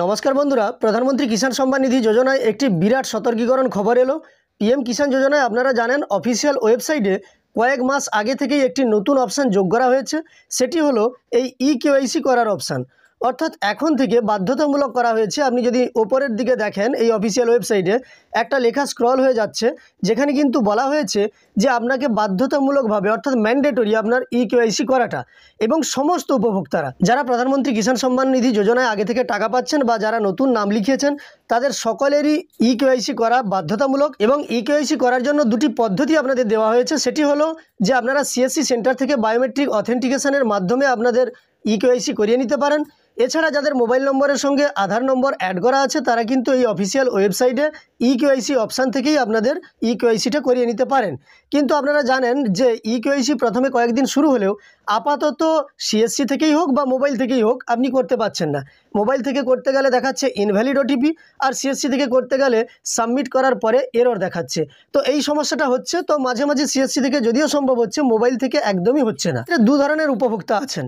নমস্কার বন্ধুরা প্রধানমন্ত্রী কিষাণ সম্মান নিধি যোজনায় একটি বিরাট সতর্কীকরণ খবর এলো পিএম কিষাণ যোজনায় আপনারা জানেন অফিসিয়াল ওয়েবসাইটে কয়েক মাস আগে থেকেই একটি নতুন অপশান যোগ করা হয়েছে সেটি হলো এই ই কেওয়াইসি করার অপশান অর্থাৎ এখন থেকে বাধ্যতামূলক করা হয়েছে আপনি যদি ওপরের দিকে দেখেন এই অফিসিয়াল ওয়েবসাইটে একটা লেখা স্ক্রল হয়ে যাচ্ছে যেখানে কিন্তু বলা হয়েছে যে আপনাকে বাধ্যতামূলকভাবে অর্থাৎ ম্যান্ডেটরি আপনার ই e কেওয়াইসি করাটা এবং সমস্ত উপভোক্তারা যারা প্রধানমন্ত্রী কিষাণ সম্মান নিধি যোজনায় আগে থেকে টাকা পাচ্ছেন বা যারা নতুন নাম লিখিয়েছেন তাদের সকলেরই ই e কেওয়াইসি করা বাধ্যতামূলক এবং ই e কেওয়াইসি করার জন্য দুটি পদ্ধতি আপনাদের দেওয়া হয়েছে সেটি হলো যে আপনারা সিএসসি সেন্টার থেকে বায়োমেট্রিক অথেন্টিকেশনের মাধ্যমে আপনাদের ই কেওয়াইসি করিয়ে নিতে পারেন এছাড়া যাদের মোবাইল নম্বরের সঙ্গে আধার নম্বর অ্যাড করা আছে তারা কিন্তু এই অফিসিয়াল ওয়েবসাইটে ইকেওয়াইসি অপশান থেকেই আপনাদের ইকেওয়াইসিটা e করিয়ে নিতে পারেন কিন্তু আপনারা জানেন যে ইকেওয়াইসি e প্রথমে কয়েকদিন শুরু হলেও আপাতত সিএসসি থেকেই হোক বা মোবাইল থেকেই হোক আপনি করতে পারছেন না মোবাইল থেকে করতে গেলে দেখাচ্ছে ইনভ্যালিড ওটিপি আর সিএসসি থেকে করতে গেলে সাবমিট করার পরে এরর দেখাচ্ছে তো এই সমস্যাটা হচ্ছে তো মাঝে মাঝে সিএসসি থেকে যদিও সম্ভব হচ্ছে মোবাইল থেকে একদমই হচ্ছে না দু ধরনের উপভোক্তা আছেন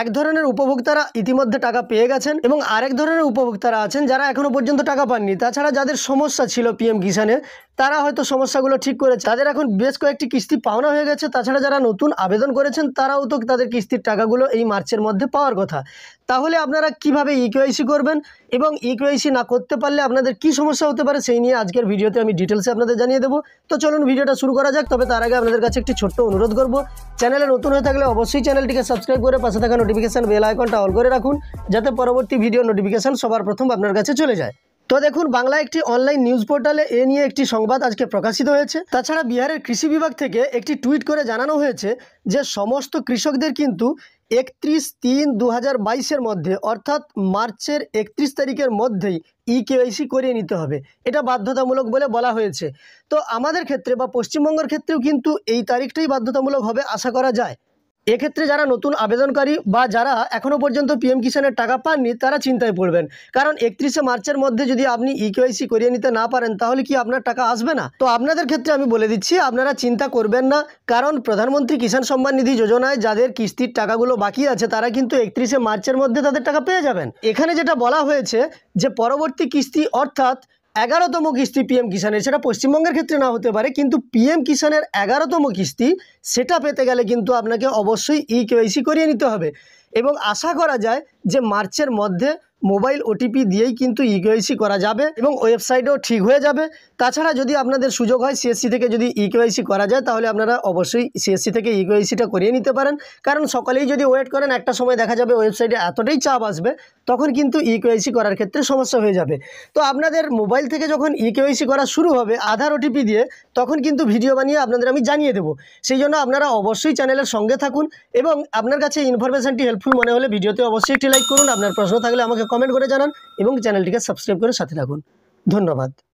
এক ধরনের উপভোক্তারা ইতিমধ্যে টাকা পেয়ে গেছেন এবং আরেক ধরনের উপভোক্তারা আছেন যারা এখনও পর্যন্ত টাকা পাননি তাছাড়া যাদের সমস্যা ছিল পিএম কিষানে তারা হয়তো সমস্যাগুলো ঠিক করেছে তাদের এখন বেশ কয়েকটি কিস্তি পাওনা হয়ে গেছে তাছাড়া যারা নতুন আবেদন করেছেন তারাও তো তাদের কিস্তির টাকাগুলো এই মার্চের মধ্যে পাওয়ার কথা তাহলে আপনারা কিভাবে ইকেওয়াইসি e করবেন এবং ইকেওয়াইসি e না করতে পারলে আপনাদের কি সমস্যা হতে পারে সেই নিয়ে আজকের ভিডিওতে আমি ডিটেলসে আপনাদের জানিয়ে দেবো তো চলুন ভিডিওটা শুরু করা যাক তবে তার আগে আপনাদের কাছে একটি ছোট্ট অনুরোধ করব চ্যানেলে নতুন হয়ে থাকলে অবশ্যই চ্যানেলটিকে সাবস্ক্রাইব করে পাশে থাকা নোটিফিকেশান বেল আইকনটা অল করে রাখুন যাতে পরবর্তী ভিডিও নোটিফিকেশান সবার প্রথম আপনার কাছে চলে যায় তো দেখুন বাংলা একটি অনলাইন নিউজ পোর্টালে এ নিয়ে একটি সংবাদ আজকে প্রকাশিত হয়েছে তাছাড়া বিহারের কৃষি বিভাগ থেকে একটি টুইট করে জানানো হয়েছে যে সমস্ত কৃষকদের কিন্তু একত্রিশ তিন দু হাজার মধ্যে অর্থাৎ মার্চের একত্রিশ তারিখের মধ্যেই ই e কেওয়াইসি করিয়ে নিতে হবে এটা বাধ্যতামূলক বলে বলা হয়েছে তো আমাদের ক্ষেত্রে বা পশ্চিমবঙ্গের ক্ষেত্রেও কিন্তু এই তারিখটাই বাধ্যতামূলক হবে আশা করা যায় এক্ষেত্রে যারা নতুন আবেদনকারী বা যারা এখনও পর্যন্ত পিএম কিষাণের টাকা পাননি তারা চিন্তায় পড়বেন কারণ একত্রিশে মার্চের মধ্যে যদি আপনি ইকেওয়াইসি e করিয়ে নিতে না পারেন তাহলে কি আপনার টাকা আসবে না তো আপনাদের ক্ষেত্রে আমি বলে দিচ্ছি আপনারা চিন্তা করবেন না কারণ প্রধানমন্ত্রী কিষাণ সম্মান নিধি যোজনায় যাদের কিস্তির টাকাগুলো বাকি আছে তারা কিন্তু একত্রিশে মার্চের মধ্যে তাদের টাকা পেয়ে যাবেন এখানে যেটা বলা হয়েছে যে পরবর্তী কিস্তি অর্থাৎ এগারোতম কিস্তি পিএম কিষানের সেটা পশ্চিমবঙ্গের ক্ষেত্রে না হতে পারে কিন্তু পিএম কিষানের এগারোতম কিস্তি সেটা পেতে গেলে কিন্তু আপনাকে অবশ্যই ই কেওয়াইসি করিয়ে নিতে হবে এবং আশা করা যায় যে মার্চের মধ্যে মোবাইল ওটিপি দিয়েই কিন্তু ইকেওয়াইসি e করা যাবে এবং ওয়েবসাইটও ঠিক হয়ে যাবে তাছাড়া যদি আপনাদের সুযোগ হয় সিএসসি থেকে যদি ইকেওয়াইসি e করা যায় তাহলে আপনারা অবশ্যই সিএসসি থেকে ইকেওয়াইসিটা e করিয়ে নিতে পারেন কারণ সকালেই যদি ওয়েট করেন একটা সময় দেখা যাবে ওয়েবসাইটে এতটাই চাপ আসবে তখন কিন্তু ইকেওয়াইসি করার ক্ষেত্রে সমস্যা হয়ে যাবে তো আপনাদের মোবাইল থেকে যখন ইকেওয়াইসি করা শুরু হবে আধার ওটিপি দিয়ে তখন কিন্তু ভিডিও বানিয়ে আপনাদের আমি জানিয়ে দেবো সেই জন্য আপনারা অবশ্যই চ্যানেলের সঙ্গে থাকুন এবং আপনার কাছে ইনফরমেশানটি হেল্পফুল মনে হলে ভিডিওতে অবশ্যই একটি লাইক করুন আপনার প্রশ্ন থাকলে আমাকে কমেন্ট করে জানান এবং চ্যানেলটিকে সাবস্ক্রাইব করে সাথে রাখুন ধন্যবাদ